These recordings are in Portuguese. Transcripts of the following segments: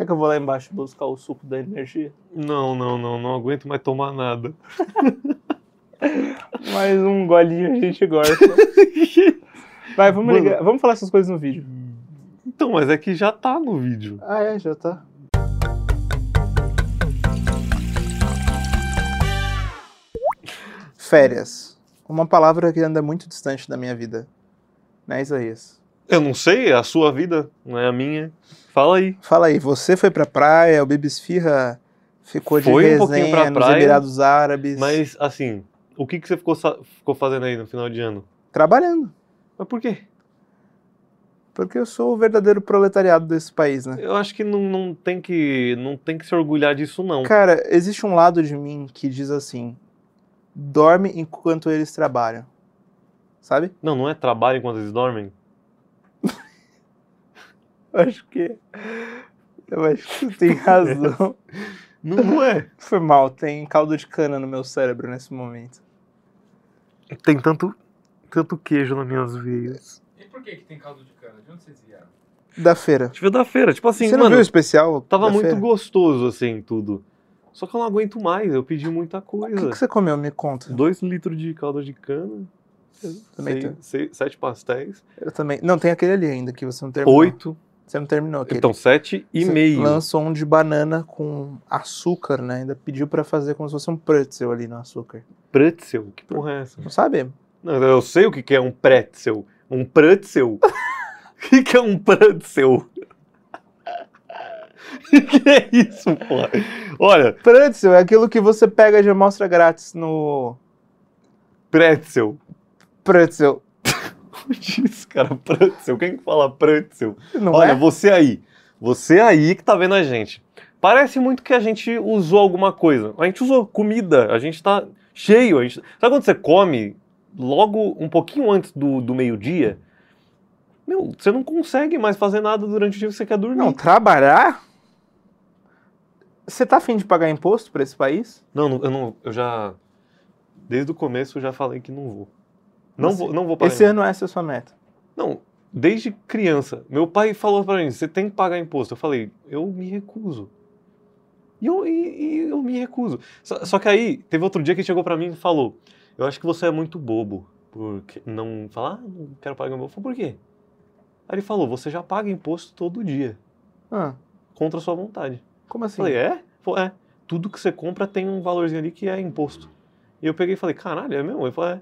Quer é que eu vou lá embaixo buscar o suco da energia? Não, não, não, não aguento mais tomar nada. mais um golinho a gente gosta. Vai, vamos Mano, ligar. Vamos falar essas coisas no vídeo. Então, mas é que já tá no vídeo. Ah, é, já tá. Férias. Uma palavra que anda muito distante da minha vida. Né, Isaías? Eu não sei, é a sua vida, não é a minha. Fala aí. Fala aí, você foi pra praia, o Bibisfirra ficou foi de resenha um pouquinho pra nos praia, Emirados Árabes. Mas, assim, o que, que você ficou, ficou fazendo aí no final de ano? Trabalhando. Mas por quê? Porque eu sou o verdadeiro proletariado desse país, né? Eu acho que não, não, tem que não tem que se orgulhar disso, não. Cara, existe um lado de mim que diz assim: dorme enquanto eles trabalham. Sabe? Não, não é trabalho enquanto eles dormem? acho que. Eu acho que tu tem razão. Não é? Foi mal, tem caldo de cana no meu cérebro nesse momento. É tem tanto, tanto queijo nas minhas veias. E por que, que tem caldo de cana? De onde vocês vieram? Da feira. Tipo, é da feira. Tipo assim, Você não mano, viu o especial? Tava da muito feira? gostoso, assim, tudo. Só que eu não aguento mais, eu pedi muita coisa. O que, que você comeu? Me conta. Dois litros de caldo de cana. Também seis, Seis, sete pastéis. Eu também. Não, tem aquele ali ainda que você não terminou. Oito. Você não terminou aquele. Então, sete e Você meio. Lançou um de banana com açúcar, né? Ainda pediu para fazer como se fosse um pretzel ali no açúcar. Pretzel? Que porra é essa? Não sabe? Não, eu sei o que é um pretzel. Um pretzel? O que, que é um pretzel? que é isso, porra? Olha. Pretzel é aquilo que você pega de amostra grátis no. Pretzel. Pretzel. disso, cara. Prantzel. Quem que fala Prantzel? Não Olha, é? você aí. Você aí que tá vendo a gente. Parece muito que a gente usou alguma coisa. A gente usou comida, a gente tá cheio. A gente... Tá, sabe quando você come logo um pouquinho antes do, do meio-dia? Meu, você não consegue mais fazer nada durante o dia que você quer dormir. Não, trabalhar? Você tá afim de pagar imposto para esse país? Não, eu não, eu já desde o começo eu já falei que não vou. Não, vou, não vou pagar. Esse ano essa é a sua meta? Não, desde criança. Meu pai falou para mim: você tem que pagar imposto. Eu falei: eu me recuso. E eu, e, e eu me recuso. Só, só, que aí, teve outro dia que chegou para mim e falou: eu acho que você é muito bobo por não falar, ah, não quero pagar imposto. Eu falei, por quê? Aí ele falou: você já paga imposto todo dia. Ah. Contra a sua vontade. Como assim? Eu falei: é? Falei, é. Tudo que você compra tem um valorzinho ali que é imposto. E eu peguei e falei: caralho, é mesmo? Ele falou: é.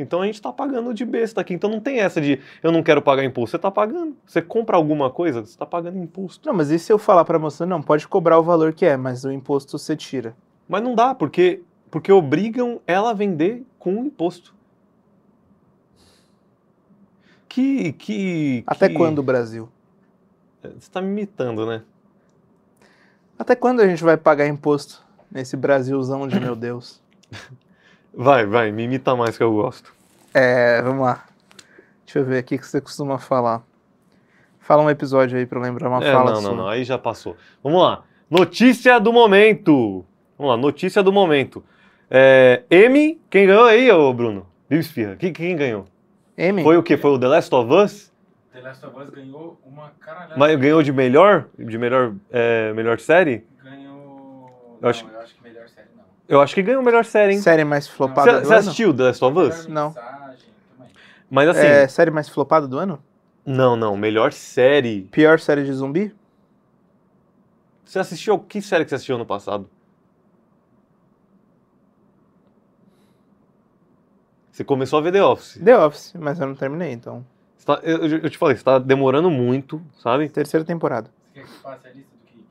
Então a gente está pagando de besta aqui. Então não tem essa de eu não quero pagar imposto. Você está pagando. Você compra alguma coisa, você está pagando imposto. Não, mas e se eu falar para a moça, não, pode cobrar o valor que é, mas o imposto você tira? Mas não dá, porque, porque obrigam ela a vender com o imposto. Que. que Até que... quando o Brasil? É, você está me imitando, né? Até quando a gente vai pagar imposto nesse Brasilzão de meu Deus? Vai, vai, me imita mais que eu gosto. É, vamos lá. Deixa eu ver aqui o que você costuma falar. Fala um episódio aí pra eu lembrar uma é, fala. Não, sua. não, não, aí já passou. Vamos lá. Notícia do momento. Vamos lá, notícia do momento. É, M, quem ganhou aí, ô Bruno? Bibi Espirra, quem, quem ganhou? M? Foi o quê? Foi o The Last of Us? The Last of Us ganhou uma caralhada. Mas ganhou de melhor? De melhor, é, melhor série? Ganhou. Eu acho... que. eu acho eu acho que ganhou a melhor série, hein? Série mais flopada do você ano. Você assistiu The Last of Us? Não. Mas assim. É série mais flopada do ano? Não, não. Melhor série. Pior série de zumbi? Você assistiu. Que série que você assistiu ano passado? Você começou a ver The Office. The Office, mas eu não terminei, então. Tá, eu, eu, te falei, você tá demorando muito, sabe? Terceira temporada. Você quer que eu a lista do que.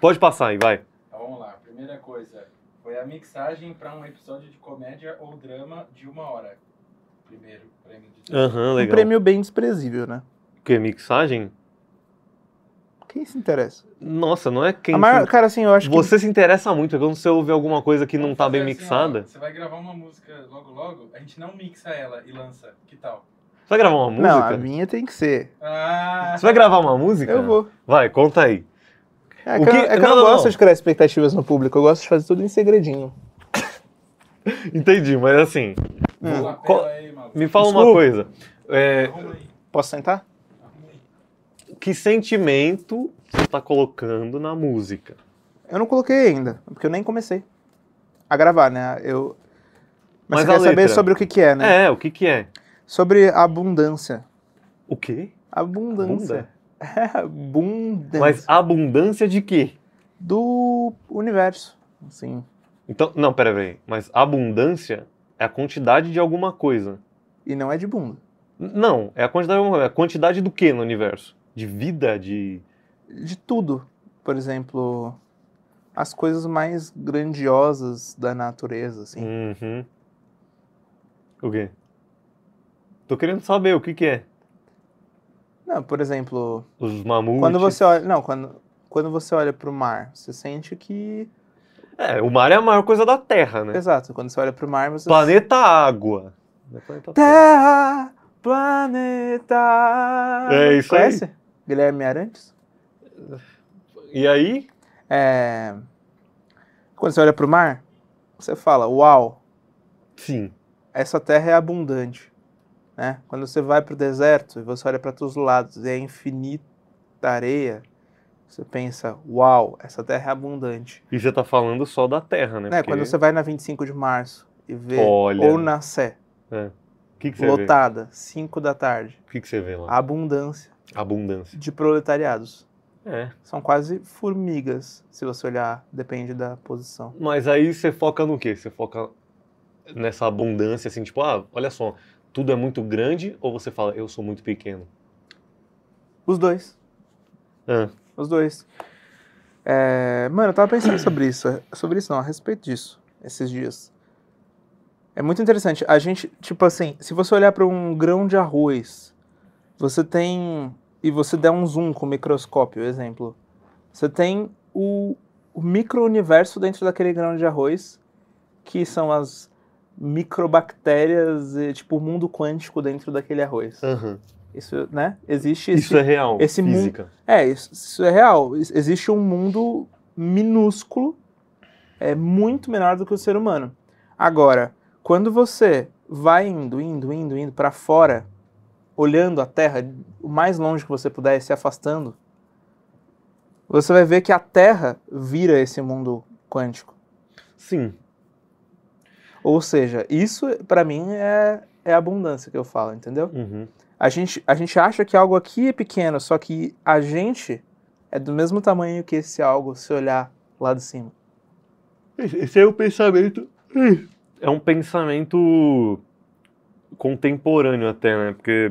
Pode passar aí, vai. Então, vamos lá. Primeira coisa, foi a mixagem para um episódio de comédia ou drama de uma hora. Primeiro prêmio de uhum, legal. Um prêmio bem desprezível, né? Que mixagem? Quem se interessa? Nossa, não é quem. Maior, se... Cara, assim, eu acho Você que... se interessa muito, é quando você ouve alguma coisa que não tá bem assim, mixada. Ó, você vai gravar uma música logo logo, a gente não mixa ela e lança. Que tal? Você vai gravar uma música? Não, a minha tem que ser. Ah. Você vai gravar uma música? Eu vou. Vai, conta aí. É, o que, é que não, eu não, não gosto não. de criar expectativas no público, eu gosto de fazer tudo em segredinho. Entendi, mas assim. Hum. Qual, me fala Desculpa. uma coisa. É, posso sentar? Que sentimento você está colocando na música? Eu não coloquei ainda, porque eu nem comecei a gravar, né? Eu... Mas, mas você quer letra? saber sobre o que, que é, né? É, o que, que é? Sobre abundância. O quê? Abundância. Abunda. É, abundância. Mas abundância de quê? Do universo, assim. Então, não, pera aí. Mas abundância é a quantidade de alguma coisa. E não é de bunda. Não, é a quantidade de alguma coisa. É a quantidade do que no universo? De vida, de... De tudo. Por exemplo, as coisas mais grandiosas da natureza, assim. Uhum. O quê? Tô querendo saber o que que é. Não, por exemplo. Os mamutes. Quando você olha. Não, quando, quando você olha pro mar, você sente que. É, o mar é a maior coisa da Terra, né? Exato. Quando você olha pro mar, você. Planeta Água. É planeta terra, Planeta. É isso Conhece? aí. Guilherme Arantes? E aí? É... Quando você olha pro mar, você fala: Uau! Sim. Essa terra é abundante. Né? Quando você vai para o deserto e você olha para todos os lados e é infinita areia, você pensa, uau, essa terra é abundante. E você está falando só da terra, né? né? Porque... Quando você vai na 25 de março e vê olha. ou na Sé, é. que que lotada, 5 da tarde. O que, que você vê lá? Abundância. Abundância. De proletariados. É. São quase formigas, se você olhar, depende da posição. Mas aí você foca no quê? Você foca nessa abundância, assim, tipo, ah, olha só, tudo é muito grande ou você fala, eu sou muito pequeno? Os dois. Ah. Os dois. É, mano, eu tava pensando sobre isso. Sobre isso não, a respeito disso, esses dias. É muito interessante. A gente, tipo assim, se você olhar para um grão de arroz, você tem. E você der um zoom com o microscópio, exemplo. Você tem o, o micro-universo dentro daquele grão de arroz, que são as microbactérias, tipo, mundo quântico dentro daquele arroz. Uhum. Isso, né? Existe esse, Isso é real, esse física. É, isso, isso, é real. Existe um mundo minúsculo, é muito menor do que o ser humano. Agora, quando você vai indo, indo, indo, indo para fora, olhando a Terra o mais longe que você puder e se afastando, você vai ver que a Terra vira esse mundo quântico. Sim, ou seja, isso para mim é, é abundância que eu falo, entendeu? Uhum. A, gente, a gente acha que algo aqui é pequeno, só que a gente é do mesmo tamanho que esse algo se olhar lá de cima. Esse é o pensamento. É um pensamento contemporâneo até, né? Porque,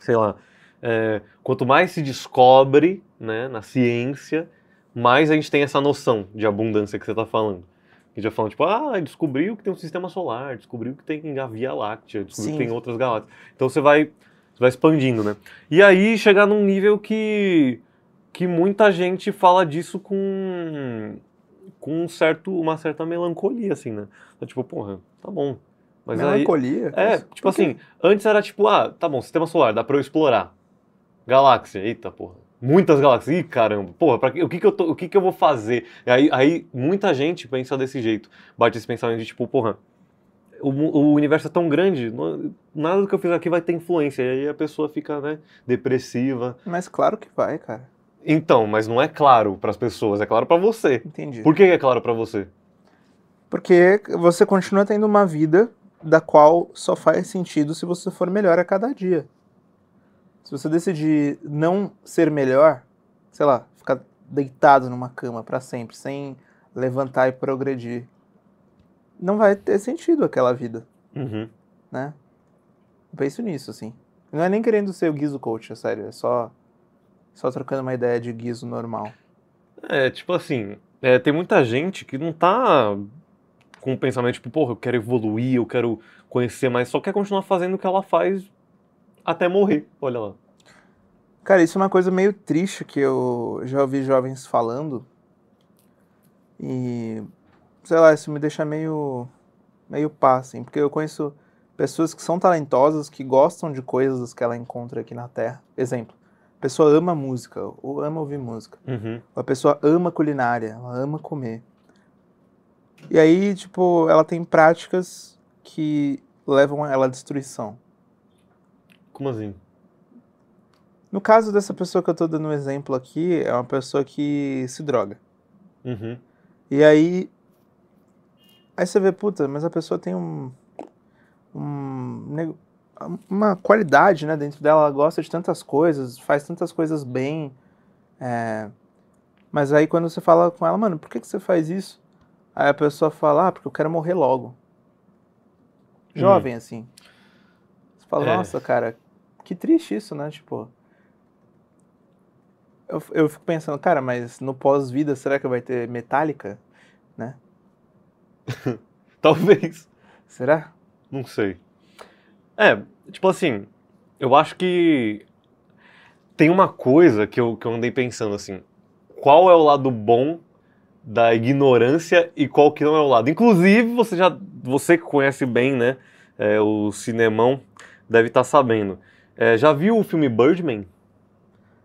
sei lá, é, quanto mais se descobre né, na ciência, mais a gente tem essa noção de abundância que você está falando que já falam, tipo, ah, descobriu que tem um sistema solar, descobriu que tem a Via Láctea, descobriu Sim. que tem outras galáxias. Então você vai, você vai expandindo, né? E aí chegar num nível que, que muita gente fala disso com, com um certo, uma certa melancolia, assim, né? Então, tipo, porra, tá bom. Mas melancolia? Aí, é, tipo assim, antes era tipo, ah, tá bom, sistema solar, dá pra eu explorar. Galáxia, eita porra Muitas galáxias. Ih, caramba, porra, pra, o, que, que, eu tô, o que, que eu vou fazer? E aí, aí muita gente pensa desse jeito. Bate esse pensamento de tipo, porra, o, o, universo é tão grande, não, nada do que eu fiz aqui vai ter influência. E aí a pessoa fica, né, depressiva. Mas claro que vai, cara. Então, mas não é claro para as pessoas, é claro para você. Entendi. Por que é claro para você? Porque você continua tendo uma vida da qual só faz sentido se você for melhor a cada dia. Se você decidir não ser melhor, sei lá, ficar deitado numa cama para sempre, sem levantar e progredir, não vai ter sentido aquela vida. Uhum. Né? Eu penso nisso, assim. Não é nem querendo ser o Guizo Coach, é sério. É só, só trocando uma ideia de Guizo normal. É, tipo assim, é, tem muita gente que não tá com o pensamento, tipo, porra, eu quero evoluir, eu quero conhecer mais, só quer continuar fazendo o que ela faz até morrer. Olha lá. Cara, isso é uma coisa meio triste que eu já ouvi jovens falando. E sei lá, isso me deixa meio meio pá, assim, porque eu conheço pessoas que são talentosas, que gostam de coisas que ela encontra aqui na Terra. Exemplo, a pessoa ama música, ou ama ouvir música. Uhum. A pessoa ama culinária, ela ama comer. E aí, tipo, ela tem práticas que levam ela à destruição. Como assim? No caso dessa pessoa que eu tô dando um exemplo aqui, é uma pessoa que se droga. Uhum. E aí. Aí você vê, puta, mas a pessoa tem um. um uma qualidade, né, dentro dela, ela gosta de tantas coisas, faz tantas coisas bem. É, mas aí quando você fala com ela, mano, por que, que você faz isso? Aí a pessoa fala, ah, porque eu quero morrer logo. Hum. Jovem, hum. assim. Você fala, é. nossa, cara, que triste isso, né? Tipo. Eu, eu fico pensando, cara, mas no pós-vida será que vai ter Metallica? Né? Talvez. Será? Não sei. É, tipo assim, eu acho que tem uma coisa que eu, que eu andei pensando assim. Qual é o lado bom da ignorância e qual que não é o lado? Inclusive, você já. Você que conhece bem, né? É, o cinemão deve estar tá sabendo. É, já viu o filme Birdman?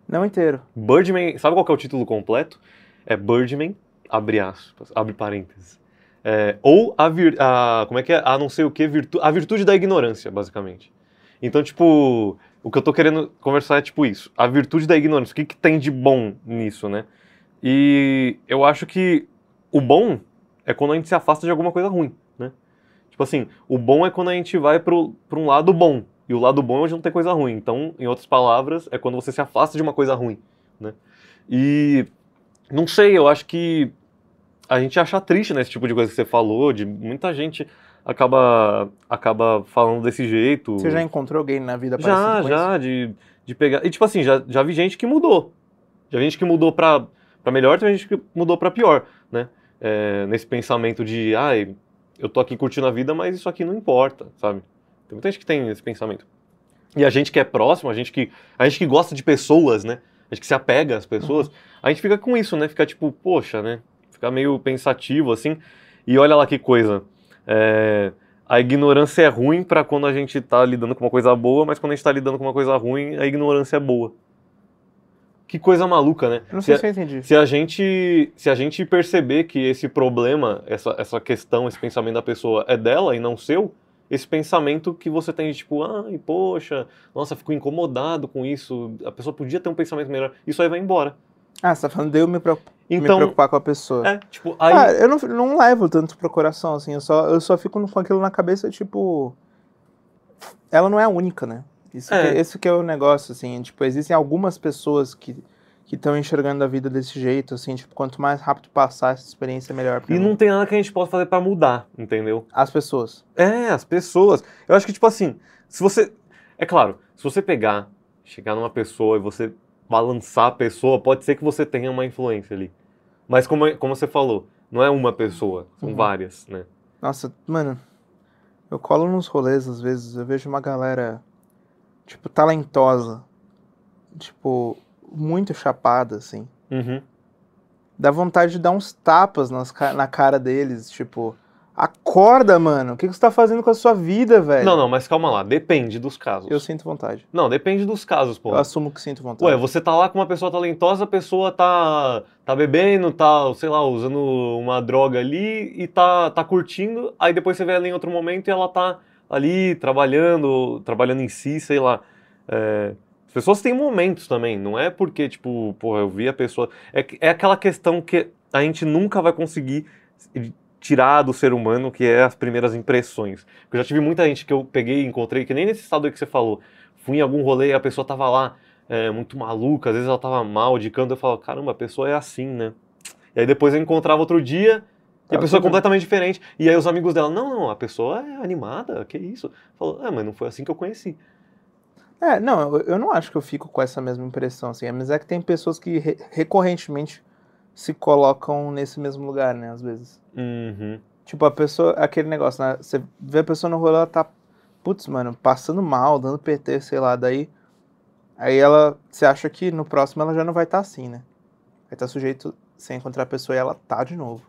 Não inteiro. Birdman, sabe qual é o título completo? É Birdman, abre aspas, abre parênteses. É, ou a, vir, a, como é que é? A não sei o que, virtu, a virtude da ignorância, basicamente. Então, tipo, o que eu tô querendo conversar é tipo isso, a virtude da ignorância, o que, que tem de bom nisso, né? E eu acho que o bom é quando a gente se afasta de alguma coisa ruim, né? Tipo assim, o bom é quando a gente vai pro, pro um lado bom, e o lado bom é onde não tem coisa ruim. Então, em outras palavras, é quando você se afasta de uma coisa ruim, né? E não sei, eu acho que a gente acha triste nesse né, tipo de coisa que você falou, de muita gente acaba acaba falando desse jeito. Você já encontrou alguém na vida Já, já, isso? de de pegar. E tipo assim, já, já vi gente que mudou. Já vi gente que mudou para para melhor, tem gente que mudou para pior, né? É, nesse pensamento de, ai, eu tô aqui curtindo a vida, mas isso aqui não importa, sabe? Tem muita gente que tem esse pensamento. E a gente que é próximo, a gente que, a gente que gosta de pessoas, né? A gente que se apega às pessoas, uhum. a gente fica com isso, né? Fica tipo, poxa, né? Fica meio pensativo, assim. E olha lá que coisa. É, a ignorância é ruim para quando a gente tá lidando com uma coisa boa, mas quando a gente tá lidando com uma coisa ruim, a ignorância é boa. Que coisa maluca, né? Não sei se, se eu entendi. Se a, gente, se a gente perceber que esse problema, essa, essa questão, esse pensamento da pessoa é dela e não seu, esse pensamento que você tem de tipo, ai, poxa, nossa, fico incomodado com isso, a pessoa podia ter um pensamento melhor, isso aí vai embora. Ah, você tá falando de eu me, preocup... então, me preocupar com a pessoa. É, tipo, aí... Ah, eu não, não levo tanto pro coração, assim, eu só, eu só fico com aquilo na cabeça, tipo... Ela não é a única, né? Isso, é. que, é, que é o negócio, assim, tipo, existem algumas pessoas que que estão enxergando a vida desse jeito, assim, tipo, quanto mais rápido passar essa experiência, melhor pra E mim. não tem nada que a gente possa fazer para mudar, entendeu? As pessoas. É, as pessoas. Eu acho que, tipo assim, se você. É claro, se você pegar, chegar numa pessoa e você balançar a pessoa, pode ser que você tenha uma influência ali. Mas como, é, como você falou, não é uma pessoa, são uhum. várias, né? Nossa, mano, eu colo nos rolês às vezes, eu vejo uma galera, tipo, talentosa. Tipo, muito chapada, assim. Uhum. Dá vontade de dar uns tapas nas, na cara deles, tipo. Acorda, mano. O que, que você tá fazendo com a sua vida, velho? Não, não, mas calma lá. Depende dos casos. Eu sinto vontade. Não, depende dos casos, pô. Eu assumo que sinto vontade. Ué, você tá lá com uma pessoa talentosa, a pessoa tá, tá bebendo, tá, sei lá, usando uma droga ali e tá, tá curtindo. Aí depois você vê ela em outro momento e ela tá ali trabalhando, trabalhando em si, sei lá. É... As pessoas têm momentos também, não é porque, tipo, porra, eu vi a pessoa. É, é aquela questão que a gente nunca vai conseguir tirar do ser humano, que é as primeiras impressões. Eu já tive muita gente que eu peguei e encontrei, que nem nesse estado aí que você falou. Fui em algum rolê e a pessoa tava lá é, muito maluca, às vezes ela tava mal de canto, eu falava, caramba, a pessoa é assim, né? E aí depois eu encontrava outro dia, e a pessoa é completamente diferente. E aí os amigos dela, não, não, a pessoa é animada, que isso. Falou, ah, mas não foi assim que eu conheci. É, não, eu, eu não acho que eu fico com essa mesma impressão, assim, mas é que tem pessoas que re recorrentemente se colocam nesse mesmo lugar, né, às vezes. Uhum. Tipo, a pessoa, aquele negócio, né, você vê a pessoa no rolê, ela tá, putz, mano, passando mal, dando PT, sei lá, daí, aí ela, você acha que no próximo ela já não vai estar tá assim, né, vai estar tá sujeito, você encontrar a pessoa e ela tá de novo.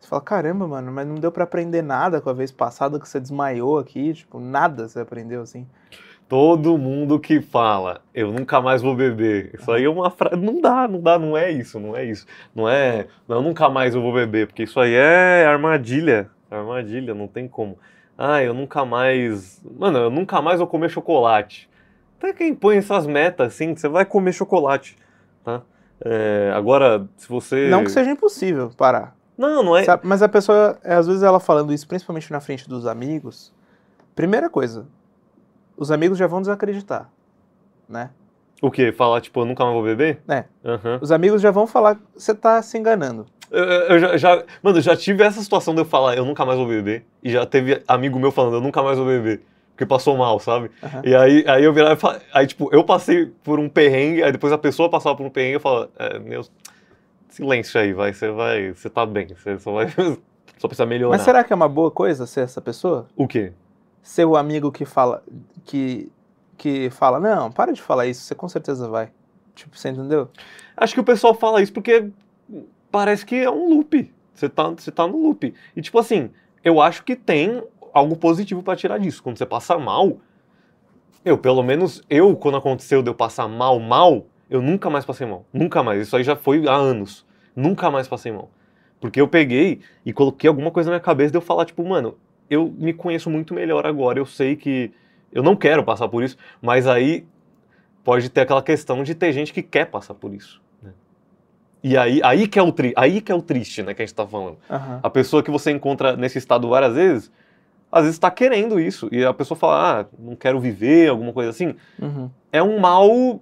Você fala, caramba, mano, mas não deu para aprender nada com a vez passada que você desmaiou aqui, tipo, nada você aprendeu, assim. Todo mundo que fala, eu nunca mais vou beber. Isso aí é uma frase. Não dá, não dá, não é isso, não é isso. Não é, eu nunca mais eu vou beber, porque isso aí é armadilha. Armadilha, não tem como. Ah, eu nunca mais. Mano, eu nunca mais vou comer chocolate. Até quem põe essas metas assim, você vai comer chocolate, tá? É, agora, se você. Não que seja impossível parar. Não, não é. Mas a pessoa, às vezes, ela falando isso, principalmente na frente dos amigos. Primeira coisa, os amigos já vão desacreditar, né? O quê? Falar, tipo, eu nunca mais vou beber? É. Uhum. Os amigos já vão falar, você tá se enganando. Eu, eu já, já, mano, eu já tive essa situação de eu falar, eu nunca mais vou beber. E já teve amigo meu falando, eu nunca mais vou beber. Porque passou mal, sabe? Uhum. E aí, aí eu virava, aí tipo, eu passei por um perrengue, aí depois a pessoa passava por um perrengue, eu falava, é, meu, silêncio aí, vai, você vai, você tá bem, você só vai, só precisa melhorar. Mas será que é uma boa coisa ser essa pessoa? O quê? ser o amigo que fala que que fala não, para de falar isso, você com certeza vai. Tipo, você entendeu? Acho que o pessoal fala isso porque parece que é um loop. Você tá, você tá no loop. E tipo assim, eu acho que tem algo positivo para tirar disso. Quando você passa mal, eu, pelo menos eu, quando aconteceu de eu passar mal, mal, eu nunca mais passei mal. Nunca mais. Isso aí já foi há anos. Nunca mais passei mal. Porque eu peguei e coloquei alguma coisa na minha cabeça de eu falar, tipo, mano, eu me conheço muito melhor agora, eu sei que eu não quero passar por isso, mas aí pode ter aquela questão de ter gente que quer passar por isso. Né? E aí, aí, que é o tri, aí que é o triste, né, que a gente tá falando. Uhum. A pessoa que você encontra nesse estado várias vezes, às vezes está querendo isso. E a pessoa fala, ah, não quero viver, alguma coisa assim. Uhum. É um mal.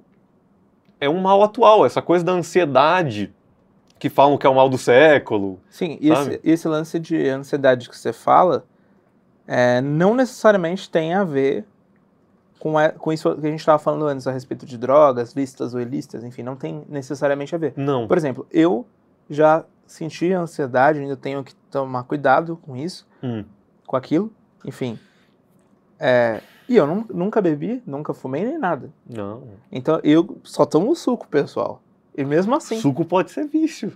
É um mal atual, essa coisa da ansiedade que falam que é o mal do século. Sim, e esse, esse, lance de ansiedade que você fala é, não necessariamente tem a ver com, a, é, com isso que a gente estava falando antes a respeito de drogas, listas ou ilícitas, enfim, não tem necessariamente a ver. Não. Por exemplo, eu já senti ansiedade, ainda tenho que tomar cuidado com isso, hum. com aquilo, enfim. É, e eu nunca bebi, nunca fumei nem nada. Não. Então eu só tomo suco, pessoal. E mesmo assim. Suco pode ser vício.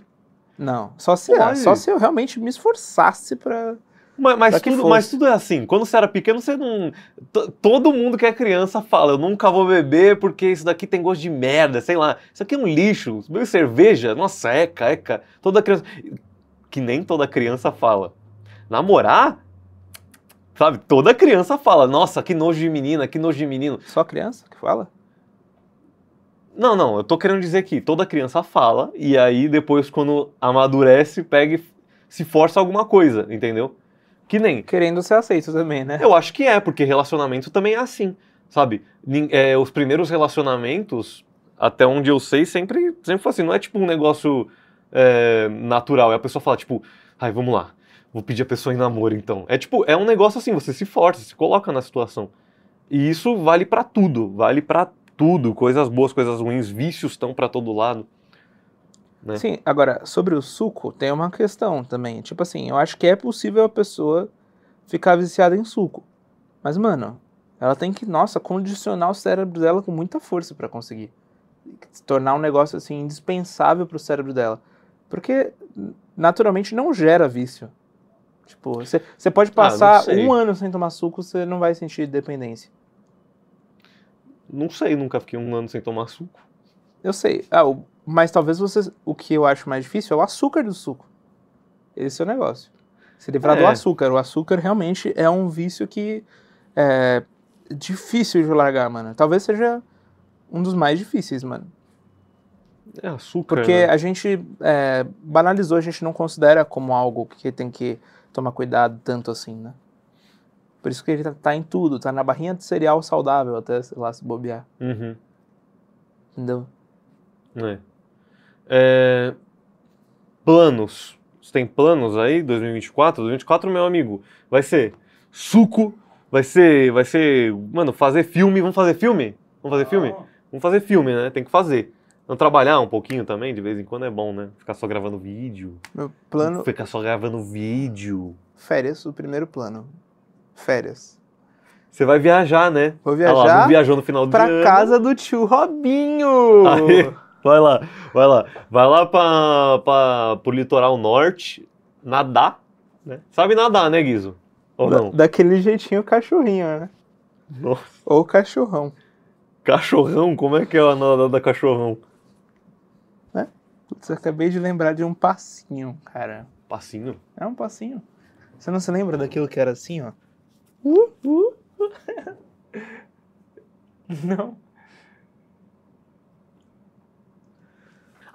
Não, só se, ah, só se eu realmente me esforçasse para mas, mas tudo, mas tudo é assim. Quando você era pequeno, você não. Todo mundo que é criança fala: eu nunca vou beber porque isso daqui tem gosto de merda, sei lá. Isso aqui é um lixo. Beber cerveja, nossa, eca, eca. Toda criança. Que nem toda criança fala. Namorar? Sabe? Toda criança fala: nossa, que nojo de menina, que nojo de menino. Só criança que fala? Não, não, eu tô querendo dizer que toda criança fala e aí depois, quando amadurece, pega e se força alguma coisa, entendeu? Que nem. Querendo ser aceito também, né? Eu acho que é, porque relacionamento também é assim. Sabe? É, os primeiros relacionamentos, até onde eu sei, sempre, sempre foi assim. Não é tipo um negócio é, natural. É a pessoa fala, tipo, ai, vamos lá. Vou pedir a pessoa em namoro, então. É tipo, é um negócio assim, você se força, se coloca na situação. E isso vale para tudo. Vale para tudo. Coisas boas, coisas ruins, vícios estão para todo lado. Né? Sim, agora, sobre o suco, tem uma questão também. Tipo assim, eu acho que é possível a pessoa ficar viciada em suco. Mas, mano, ela tem que, nossa, condicionar o cérebro dela com muita força para conseguir. Se tornar um negócio, assim, indispensável pro cérebro dela. Porque, naturalmente, não gera vício. Tipo, você pode ah, passar ah, um ano sem tomar suco, você não vai sentir dependência. Não sei, nunca fiquei um ano sem tomar suco. Eu sei. Ah, o, mas talvez você. O que eu acho mais difícil é o açúcar do suco. Esse é o negócio. Se livrar é. do açúcar. O açúcar realmente é um vício que é difícil de largar, mano. Talvez seja um dos mais difíceis, mano. É açúcar. Porque né? a gente é, banalizou, a gente não considera como algo que tem que tomar cuidado tanto assim, né? Por isso que ele tá, tá em tudo, tá na barrinha de cereal saudável até, sei lá, se bobear. Uhum. Entendeu? É. É, planos. Você tem planos aí, 2024? 2024, meu amigo, vai ser suco, vai ser, vai ser, mano, fazer filme, vamos fazer filme? Vamos fazer filme? Ah. Vamos fazer filme, né? Tem que fazer. Não trabalhar um pouquinho também, de vez em quando é bom, né? Ficar só gravando vídeo. Meu plano. Ficar só gravando vídeo. Férias, o primeiro plano. Férias. Você vai viajar, né? Vou viajar. Ah lá, viajou no final do pra ano. Pra casa do tio Robinho. Aê. Vai lá, vai lá. Vai lá pra, pra, pro litoral norte, nadar, né? Sabe nadar, né, Guizo? Ou da, não? Daquele jeitinho cachorrinho, né? Nossa. Ou cachorrão. Cachorrão? Como é que é a da cachorrão? Né? Putz, acabei de lembrar de um passinho, cara. Passinho? É um passinho. Você não se lembra daquilo que era assim, ó? Uh, uh. não.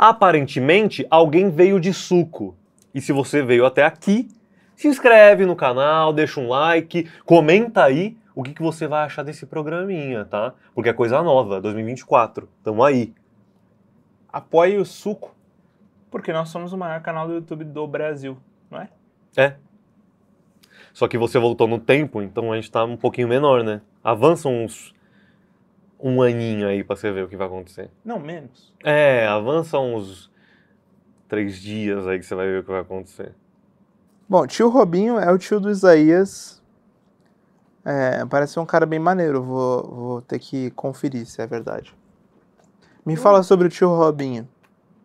Aparentemente, alguém veio de suco. E se você veio até aqui, se inscreve no canal, deixa um like, comenta aí o que, que você vai achar desse programinha, tá? Porque é coisa nova, 2024. Tamo aí. Apoie o suco, porque nós somos o maior canal do YouTube do Brasil, não é? É. Só que você voltou no tempo, então a gente tá um pouquinho menor, né? Avançam uns um aninho aí pra você ver o que vai acontecer. Não, menos. É, avança uns três dias aí que você vai ver o que vai acontecer. Bom, tio Robinho é o tio do Isaías. É, parece um cara bem maneiro. Vou, vou ter que conferir se é verdade. Me fala sobre o tio Robinho.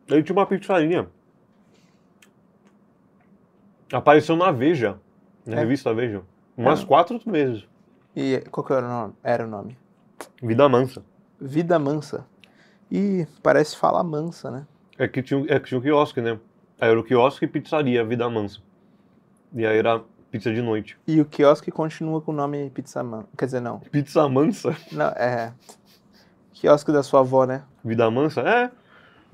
Ele tinha uma pizzaria. Apareceu na Veja, na é. revista Veja. É. Umas é. quatro meses. E qual que era o nome? Era o nome? Vida Mansa. Vida Mansa. E parece falar mansa, né? É que tinha, é que tinha um quiosque, né? Era o quiosque e pizzaria Vida Mansa. E aí era pizza de noite. E o quiosque continua com o nome Pizza Mansa. Quer dizer, não. Pizza Mansa? Não, é. Quiosque da sua avó, né? Vida Mansa? É.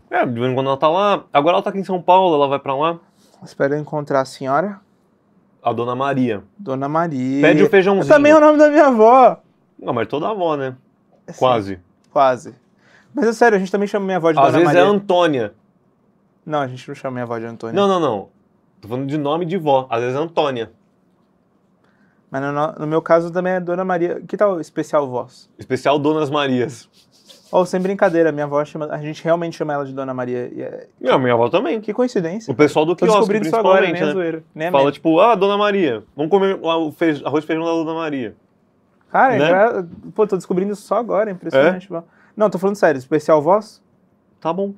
É, de vez em quando ela tá lá. Agora ela tá aqui em São Paulo, ela vai pra lá. Espero encontrar a senhora. A Dona Maria. Dona Maria. Pede o feijãozinho. É também é o nome da minha avó. Não, mas toda avó, né? Assim, Quase. Quase. Mas é sério, a gente também chama minha avó de Às Dona vezes é Antônia. Não, a gente não chama minha avó de Antônia. Não, não, não. Tô falando de nome de vó. Às vezes é Antônia. Mas no, no meu caso também é Dona Maria. Que tal especial voz? Especial Donas Marias. Oh, sem brincadeira, minha avó chama. A gente realmente chama ela de Dona Maria. E é... Não, minha avó também. Que coincidência. O pessoal do que principalmente, isso agora, né? né? É zoeira, é Fala mesmo. tipo, ah, Dona Maria, vamos comer o feijão, arroz e feijão da Dona Maria. Cara, né? agora, então é, pô, tô descobrindo isso só agora, é impressionante. É? Não, tô falando sério, especial voz? Tá bom.